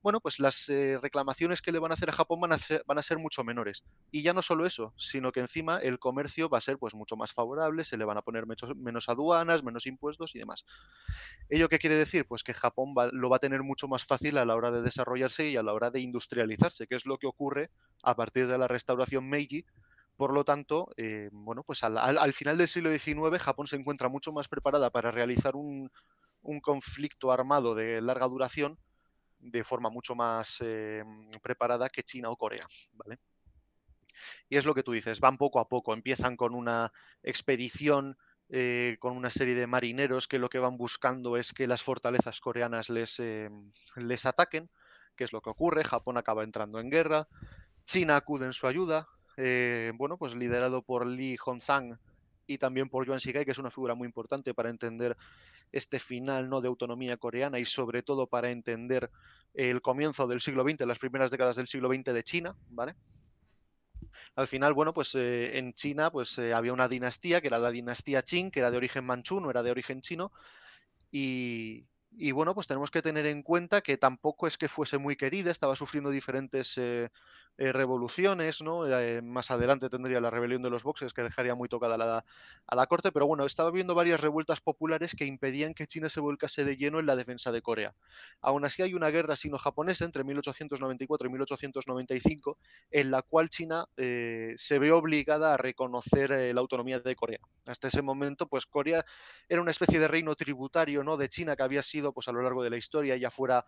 bueno, pues las eh, reclamaciones que le van a hacer a Japón van a ser, mucho menores. Y ya no solo eso, sino que encima el comercio va a ser pues mucho más favorable, se le van a poner menos, aduanas, menos impuestos y demás. ¿Ello qué quiere decir? Pues que Japón lo va a tener mucho más fácil a la hora de desarrollarse y a la hora de industrializarse, que es lo que ocurre a partir de la restauración Meiji, por lo tanto, eh, bueno, pues al, final del siglo XIX Japón se encuentra mucho más preparada para realizar un, conflicto armado de larga duración de forma mucho más eh, preparada que China o Corea. ¿vale? Y es lo que tú dices, van poco a poco, empiezan con una expedición eh, con una serie de marineros que lo que van buscando es que las fortalezas coreanas les, les ataquen, que es lo que ocurre, Japón acaba entrando en guerra, China acude en su ayuda, eh, bueno, pues liderado por Lee Hong-sang y también por Yuan Shikai, que es una figura muy importante para entender este final ¿no? de autonomía coreana y sobre todo para entender el comienzo del siglo XX, las primeras décadas del siglo XX de China, ¿vale? Al final, bueno, pues eh, en China pues, eh, había una dinastía que era la dinastía Qing, que era de origen manchú, no era de origen chino, y, bueno, pues tenemos que tener en cuenta que tampoco es que fuese muy querida, estaba sufriendo diferentes eh, revoluciones, ¿no? Eh, eh, más adelante tendría la rebelión de los boxes que dejaría muy tocada la, a la corte, pero bueno, estaba viendo varias revueltas populares que impedían que China se volcase de lleno en la defensa de Corea. Aún así hay una guerra sino-japonesa entre 1894 y 1895 en la cual China se ve obligada a reconocer la autonomía de Corea. Hasta ese momento, pues Corea era una especie de reino tributario, ¿no? De China que había sido, pues a lo largo de la historia, ya fuera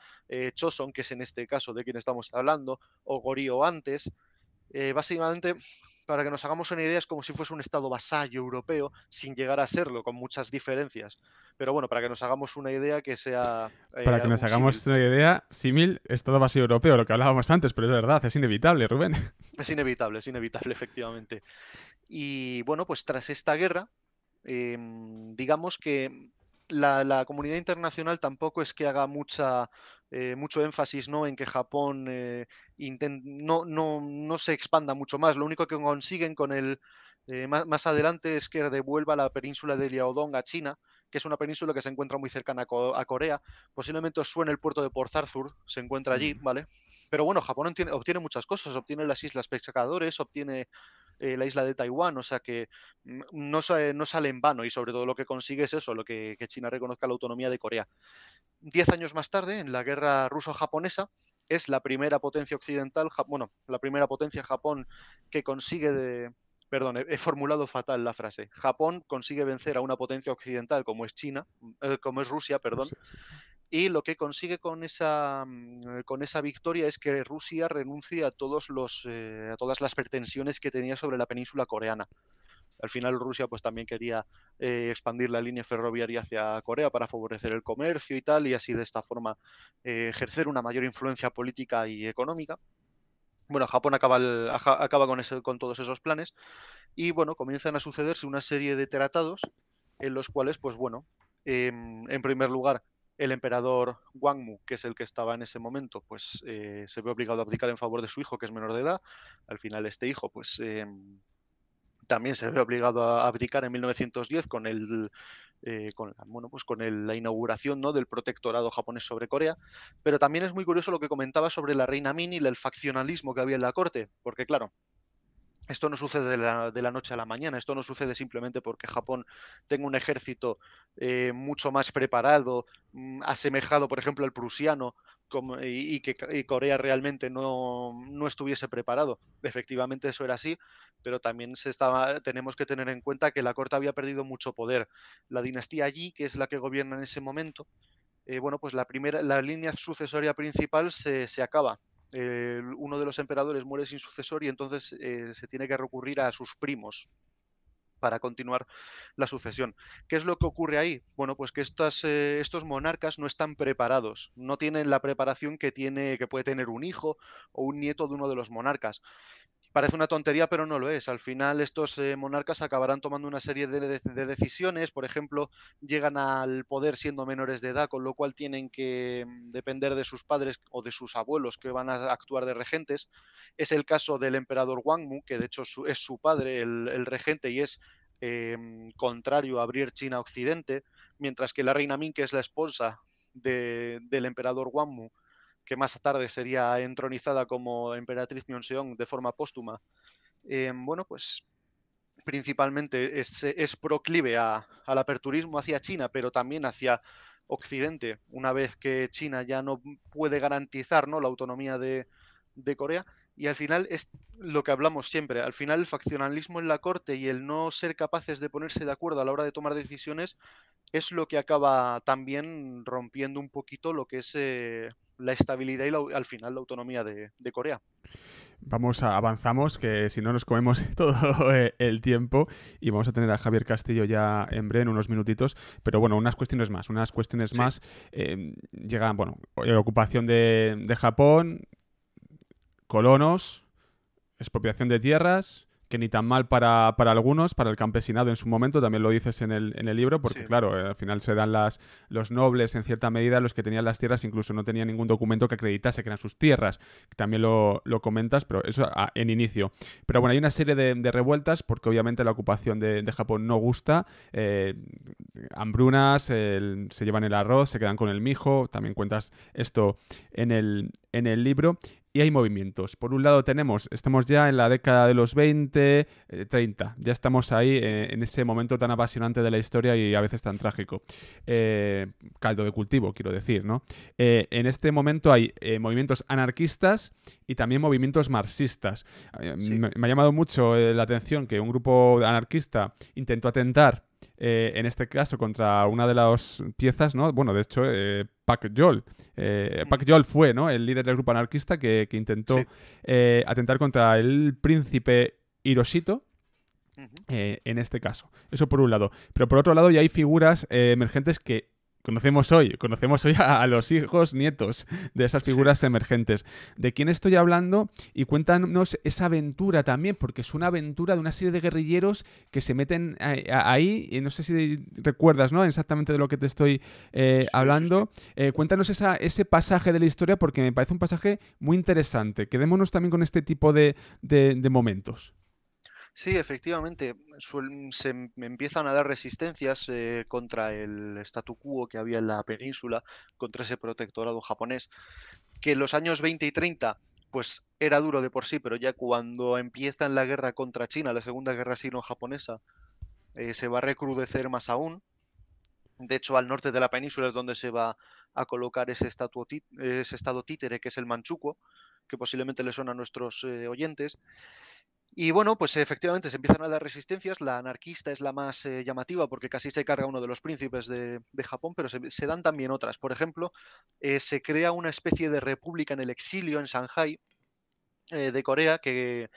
Choson, que es en este caso de quien estamos hablando, o Goryeo An eh, básicamente, para que nos hagamos una idea, es como si fuese un Estado vasallo europeo, sin llegar a serlo, con muchas diferencias. Pero bueno, para que nos hagamos una idea que sea... Eh, para que nos hagamos una idea, símil, Estado vasallo europeo, lo que hablábamos antes, pero es verdad, es inevitable, Rubén. Es inevitable, es inevitable, efectivamente. Y bueno, pues tras esta guerra, em, digamos que la, comunidad internacional tampoco es que haga mucha eh, mucho énfasis ¿no? en que Japón eh, no, no, no, se expanda mucho más. Lo único que consiguen con el eh, más, adelante es que devuelva la península de Liaodong a China, que es una península que se encuentra muy cercana a, Corea. Posiblemente os suene el puerto de Port Arthur, se encuentra allí, ¿vale? Pero bueno, Japón obtiene, obtiene muchas cosas, obtiene las islas pescadores, obtiene eh, la isla de Taiwán, o sea que mm, no, sale, no en vano y sobre todo lo que consigue es eso, lo que, China reconozca la autonomía de Corea. Diez años más tarde, en la guerra ruso-japonesa, es la primera potencia occidental, bueno, la primera potencia Japón que consigue de, perdón, he, formulado fatal la frase. Japón consigue vencer a una potencia occidental como es China, mm, eh, como es Rusia, perdón, y lo que consigue con esa, mm, eh, con esa victoria es que Rusia renuncie a, todos los, eh, a todas las pretensiones que tenía sobre la península coreana. Al final Rusia pues también quería eh, expandir la línea ferroviaria hacia Corea para favorecer el comercio y tal, y así de esta forma ejercer una mayor influencia política y económica. Bueno, Japón acaba, acaba con, ese, con todos esos planes y bueno, comienzan a sucederse una serie de tratados en los cuales pues bueno, em, en primer lugar el emperador Wangmu, que es el que estaba en ese momento, pues eh, se ve obligado a abdicar en favor de su hijo, que es menor de edad. Al final este hijo, pues em, también se ve obligado a abdicar en 1910 con el eh, la, pues con la inauguración ¿no? del protectorado japonés sobre Corea. Pero también es muy curioso lo que comentaba sobre la reina Min y el faccionalismo que había en la corte, porque claro, esto no sucede de la, noche a la mañana, esto no sucede simplemente porque Japón tenga un ejército eh, mucho más preparado, mm, asemejado, por ejemplo, al prusiano, y, que Corea realmente no, estuviese preparado. Efectivamente, eso era así, pero también se estaba, tenemos que tener en cuenta que la corte había perdido mucho poder. La dinastía allí, que es la que gobierna en ese momento, eh, bueno, pues la, primera, la línea sucesoria principal se, se acaba uno de los emperadores muere sin sucesor y entonces eh, se tiene que recurrir a sus primos para continuar la sucesión. ¿Qué es lo que ocurre ahí? Bueno, pues que eh, estos monarcas no están preparados, no tienen la preparación que, tiene, que puede tener un hijo o un nieto de uno de los monarcas. Parece una tontería, pero no lo es. Al final estos eh, monarcas acabarán tomando una serie de, decisiones. Por ejemplo, llegan al poder siendo menores de edad, con lo cual tienen que mm, depender de sus padres o de sus abuelos que van a actuar de regentes. Es el caso del emperador Wangmu, que de hecho es su padre el, regente y es eh, mm, contrario a abrir China a Occidente, mientras que la reina Ming, que es la esposa del emperador Wangmu, que más tarde sería entronizada como emperatriz Myeongseong de forma póstuma, eh, bueno, pues principalmente es, es proclive al aperturismo hacia China, pero también hacia Occidente, una vez que China ya no puede garantizar ¿no? la autonomía de, de Corea. Y al final es lo que hablamos siempre, al final el faccionalismo en la corte y el no ser capaces de ponerse de acuerdo a la hora de tomar decisiones es lo que acaba también rompiendo un poquito lo que es eh, la estabilidad y al final la autonomía de, Corea. Vamos, avanzamos, que si no nos comemos todo eh, el tiempo y vamos a tener a Javier Castillo ya en breve, en unos minutitos. Pero bueno, unas cuestiones más, unas cuestiones más. Em, llegan, bueno, eh, ocupación de, de Japón, colonos, expropiación de tierras, que ni tan mal para, algunos, para el campesinado en su momento, también lo dices en el, en el libro, porque claro, eh, al final serán las, los nobles en cierta medida los que tenían las tierras, incluso no tenían ningún documento que acreditase que eran sus tierras, también lo, comentas, pero eso ah, en inicio. Pero bueno, hay una serie de, revueltas, porque obviamente la ocupación de, Japón no gusta, eh, hambrunas, se llevan el arroz, se quedan con el mijo, también cuentas esto en el, en el libro, y hay movimientos. Por un lado tenemos, estamos ya en la década de los 20, 30, eh, ya estamos ahí eh, en ese momento tan apasionante de la historia y a veces tan trágico. Eh, caldo de cultivo, quiero decir, ¿no? en este momento hay movimientos anarquistas y también movimientos marxistas. Me, me, ha llamado mucho la atención que un grupo anarquista intentó atentar eh, en este caso contra una de las piezas, ¿no? Bueno, de hecho, eh, Pak Yol. Eh, mm. fue, ¿no? El líder del grupo anarquista que, intentó eh, atentar contra el príncipe Hiroshito. en este caso, eso por un lado. Pero por otro lado, ya hay figuras emergentes que Conocemos hoy, conocemos hoy a, los hijos nietos de esas figuras emergentes. ¿De quién estoy hablando? Y cuéntanos esa aventura también, porque es una aventura de una serie de guerrilleros que se meten ahí, y no sé si recuerdas ¿no? exactamente de lo que te estoy eh, hablando. Eh, cuéntanos ese pasaje de la historia, porque me parece un pasaje muy interesante. Quedémonos también con este tipo de momentos. Sí, efectivamente, se em-, empiezan a dar resistencias eh, contra el statu quo que había en la península, contra ese protectorado japonés, que en los años 20 y 30 pues era duro de por sí, pero ya cuando empiezan la guerra contra China, la Segunda Guerra Sino-Japonesa, eh, se va a recrudecer más aún. De hecho, al norte de la península es donde se va a colocar ese, ese estado títere que es el manchuco, que posiblemente le suena a nuestros eh, oyentes. Y bueno, pues efectivamente se empiezan a dar resistencias. La anarquista es la más eh, llamativa porque casi se carga uno de los príncipes de, Japón, pero se, dan también otras. Por ejemplo, eh, se crea una especie de república en el exilio en Shanghai eh, de Corea que,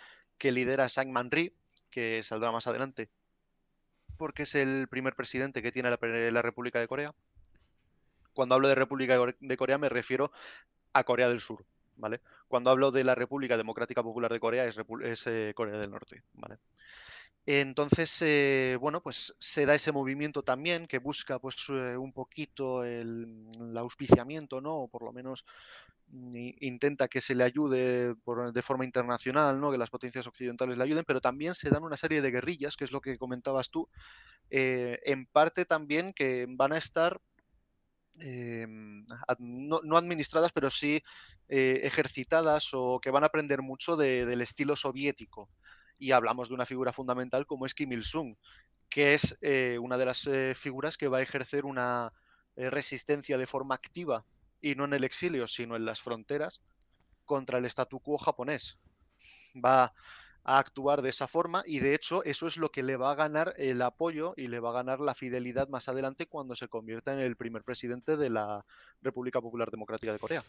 lidera Sang Man Ri, que saldrá más adelante, porque es el primer presidente que tiene la, la República de Corea. Cuando hablo de República de Corea me refiero a Corea del Sur. Cuando hablo de la República Democrática Popular de Corea, es, eh, Corea del Norte, Entonces, eh, bueno, pues se da ese movimiento también que busca pues eh, un poquito el, auspiciamiento, ¿no? O por lo menos mm, intenta que se le ayude de forma internacional, ¿no? que las potencias occidentales le ayuden, pero también se dan una serie de guerrillas, que es lo que comentabas tú, en parte también que van a estar Em, no, administradas, pero sí eh, ejercitadas o que van a aprender mucho del estilo soviético. Y hablamos de una figura fundamental como es Kim Il-sung, que es eh, una de las eh, figuras que va a ejercer una resistencia de forma activa y no en el exilio, sino en las fronteras contra el statu quo japonés. Va a actuar de esa forma y de hecho eso es lo que le va a ganar el apoyo y le va a ganar la fidelidad más adelante cuando se convierta en el primer presidente de la República Popular Democrática de Corea.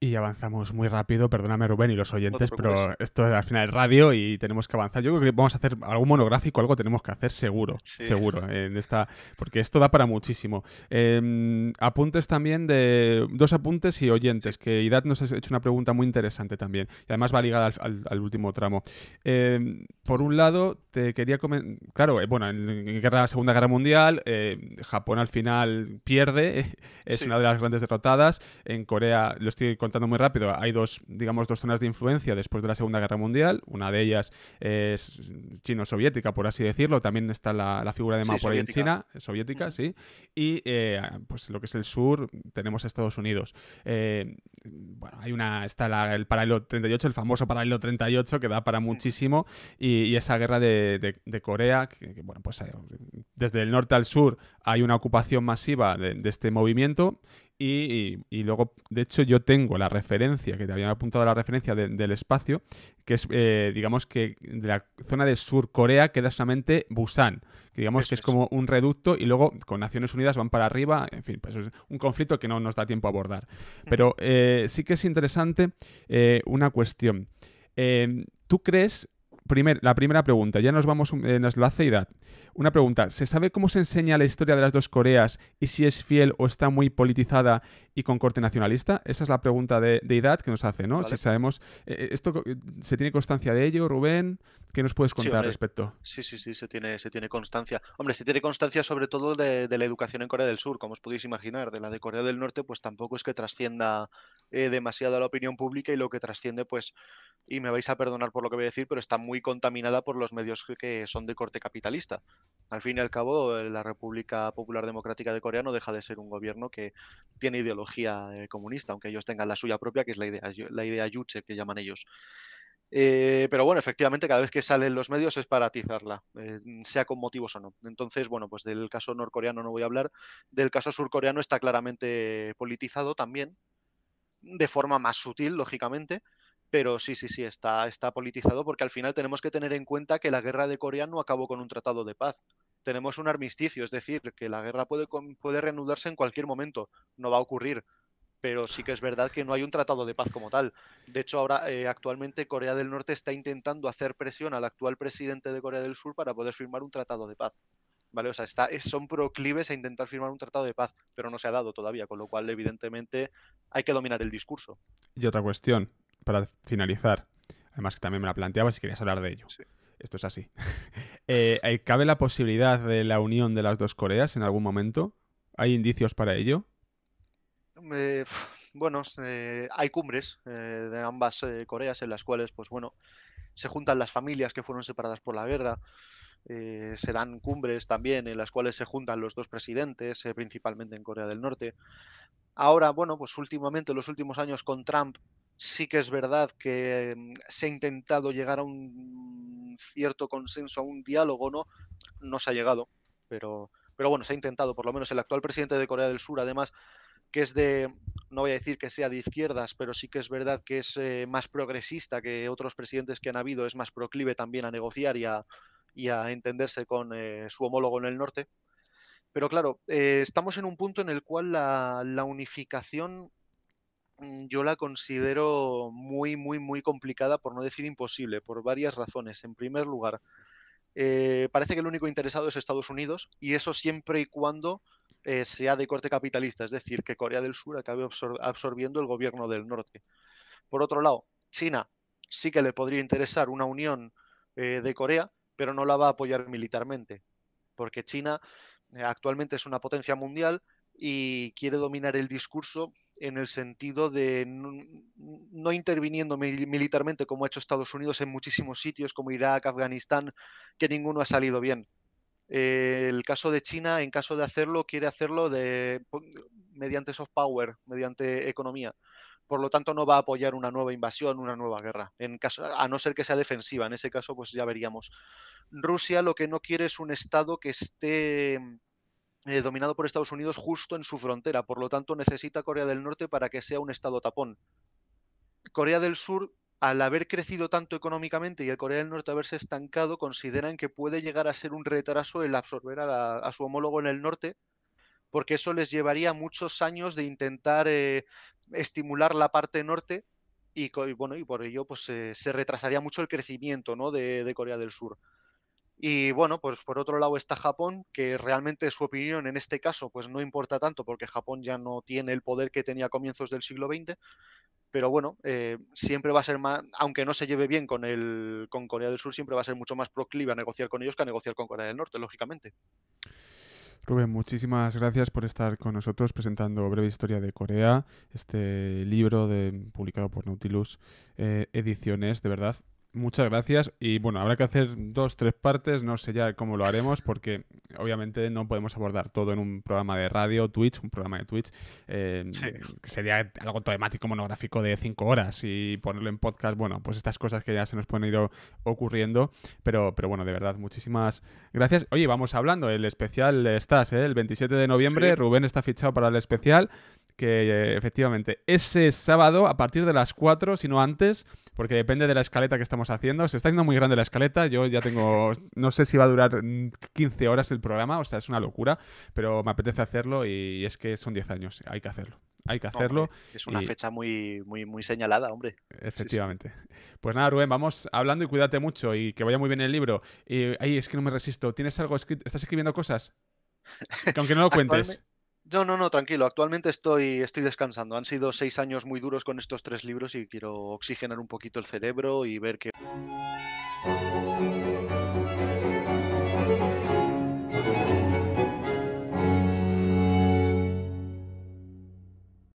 Y avanzamos muy rápido, perdóname Rubén y los oyentes, pero esto es al final es radio y tenemos que avanzar. Yo creo que vamos a hacer algún monográfico, algo tenemos que hacer seguro, seguro, en esta, porque esto da para muchísimo. Em, apuntes también de dos apuntes y oyentes, que Idad nos ha hecho una pregunta muy interesante también, y además va ligada al, último tramo. Em, por un lado, te quería comentar, claro, eh, bueno, en la Segunda Guerra Mundial, eh, Japón al final pierde, es una de las grandes derrotadas, en Corea, lo estoy contando muy rápido, hay dos, digamos, dos zonas de influencia después de la Segunda Guerra Mundial. Una de ellas es chino-soviética, por así decirlo. También está la, figura de Mao ahí en China, soviética, sí. Y eh, pues lo que es el sur, tenemos a Estados Unidos. Eh, bueno, hay una, está el paralelo 38, el famoso paralelo 38, que da para muchísimo. Y, esa guerra de, Corea, bueno, pues eh, desde el norte al sur hay una ocupación masiva de este movimiento y, luego, de hecho, yo tengo la referencia, que te había apuntado la referencia del espacio, que es, eh, digamos que de la zona de Sur Corea queda solamente Busan, que digamos que es, como un reducto y luego con Naciones Unidas van para arriba, en fin, pues es un conflicto que no nos da tiempo a abordar. Pero eh, sí que es interesante eh, una cuestión. ¿Tú crees la primera pregunta, ya nos vamos, eh, nos lo hace Idad. Una pregunta, ¿se sabe cómo se enseña la historia de las dos Coreas y si es fiel o está muy politizada y con corte nacionalista? Esa es la pregunta de, Idad que nos hace, ¿no? Si sabemos, eh, eh, ¿esto se tiene constancia de ello, Rubén? ¿Qué nos puedes contar al respecto? Sí, sí, sí, se tiene, se tiene constancia. Hombre, se tiene constancia sobre todo de, la educación en Corea del Sur, como os podéis imaginar, de la de Corea del Norte, pues tampoco es que trascienda eh, demasiado a la opinión pública y lo que trasciende, pues, y me vais a perdonar por lo que voy a decir, pero está muy contaminada por los medios que son de corte capitalista. Al fin y al cabo, eh, la República Popular Democrática de Corea no deja de ser un gobierno que tiene ideología eh, comunista, aunque ellos tengan la suya propia, que es la idea, la idea Yuche, que llaman ellos. pero bueno, efectivamente, cada vez que salen los medios es para atizarla, sea con motivos o no. Entonces, bueno, pues del caso norcoreano no voy a hablar. Del caso surcoreano está claramente politizado también, de forma más sutil, lógicamente, pero sí, sí, sí, está, está politizado porque al final tenemos que tener en cuenta que la guerra de Corea no acabó con un tratado de paz. Tenemos un armisticio, es decir, que la guerra puede, puede reanudarse en cualquier momento, no va a ocurrir. Pero sí que es verdad que no hay un tratado de paz como tal. De hecho, ahora eh, actualmente Corea del Norte está intentando hacer presión al actual presidente de Corea del Sur para poder firmar un tratado de paz. ¿vale? O sea, está, son proclives a intentar firmar un tratado de paz, pero no se ha dado todavía, con lo cual, evidentemente, hay que dominar el discurso. Y otra cuestión, para finalizar, además que también me la planteaba si querías hablar de ello. Esto es así. Eh, eh, ¿Cabe la posibilidad de la unión de las dos Coreas en algún momento? ¿Hay indicios para ello? Eh, bueno, eh, hay cumbres eh, de ambas eh, Coreas en las cuales, pues bueno, se juntan las familias que fueron separadas por la guerra. se dan cumbres también en las cuales se juntan los dos presidentes, principalmente en Corea del Norte. Ahora, bueno, pues últimamente, en los últimos años con Trump, sí que es verdad que mm, se ha intentado llegar a un cierto consenso, a un diálogo, ¿no? No se ha llegado, pero, pero bueno, se ha intentado, por lo menos el actual presidente de Corea del Sur, además, que es de, no voy a decir que sea de izquierdas, pero sí que es verdad que es eh, más progresista que otros presidentes que han habido, es más proclive también a negociar y a, y entenderse con eh, su homólogo en el norte. Pero claro, eh, estamos en un punto en el cual la, la, unificación mm, yo la considero muy, muy, muy complicada, por no decir imposible, por varias razones. En primer lugar, eh, parece que el único interesado es Estados Unidos y eso siempre y cuando eh, sea de corte capitalista, es decir, que Corea del Sur acabe absorbiendo el gobierno del norte. Por otro lado, China sí que le podría interesar una unión eh, de Corea, pero no la va a apoyar militarmente, porque China actualmente es una potencia mundial y quiere dominar el discurso en el sentido de no, interviniendo militarmente como ha hecho Estados Unidos en muchísimos sitios como Irak, Afganistán, que ninguno ha salido bien. Eh, el caso de China, en caso de hacerlo, quiere hacerlo pues, mediante soft power, mediante economía. Por lo tanto, no va a apoyar una nueva invasión, una nueva guerra, a no ser que sea defensiva. En ese caso, pues ya veríamos. Rusia lo que no quiere es un Estado que esté eh, dominado por Estados Unidos justo en su frontera. Por lo tanto, necesita Corea del Norte para que sea un estado tapón. Corea del Sur, al haber crecido tanto económicamente y el Corea del Norte haberse estancado, consideran que puede llegar a ser un retraso el absorber a, su homólogo en el norte, porque eso les llevaría muchos años de intentar eh, estimular la parte norte y, bueno, y por ello pues, eh, se retrasaría mucho el crecimiento ¿no? de Corea del Sur. Y bueno, pues por otro lado está Japón, que realmente su opinión en este caso pues no importa tanto porque Japón ya no tiene el poder que tenía a comienzos del siglo XX, pero bueno, eh, siempre va a ser más, aunque no se lleve bien con, el, con Corea del Sur, siempre va a ser mucho más proclive a negociar con ellos que a negociar con Corea del Norte, lógicamente. Rubén, muchísimas gracias por estar con nosotros presentando Breve Historia de Corea, este libro de, publicado por Nautilus eh, Ediciones, de verdad, Muchas gracias. Y bueno, habrá que hacer dos, tres partes. No sé ya cómo lo haremos, porque obviamente no podemos abordar todo en un programa de radio, Twitch, un programa de Twitch. Eh, sería algo temático monográfico de cinco horas y ponerlo en podcast. Bueno, pues estas cosas que ya se nos pueden ir ocurriendo. Pero, pero bueno, de verdad, muchísimas gracias. Oye, vamos hablando. El especial estás, ¿eh? El 27 de noviembre. Rubén está fichado para el especial que eh, efectivamente ese sábado a partir de las 4, si no antes, porque depende de la escaleta que estamos haciendo. Se está haciendo muy grande la escaleta. Yo ya tengo, no sé si va a durar 15 mm, horas el programa, o sea, es una locura, pero me apetece hacerlo y es que son 10 años, hay que hacerlo. Hay que hacerlo. es una fecha muy, muy, muy señalada, hombre. Efectivamente. Pues nada, Rubén, vamos hablando y cuídate mucho y que vaya muy bien el libro. Y ahí es que no me resisto. ¿Tienes algo escrito? ¿Estás escribiendo cosas? Que aunque no lo cuentes. No, no, no, tranquilo. Actualmente estoy, estoy descansando. Han sido seis años muy duros con estos tres libros y quiero oxigenar un poquito el cerebro y ver qué...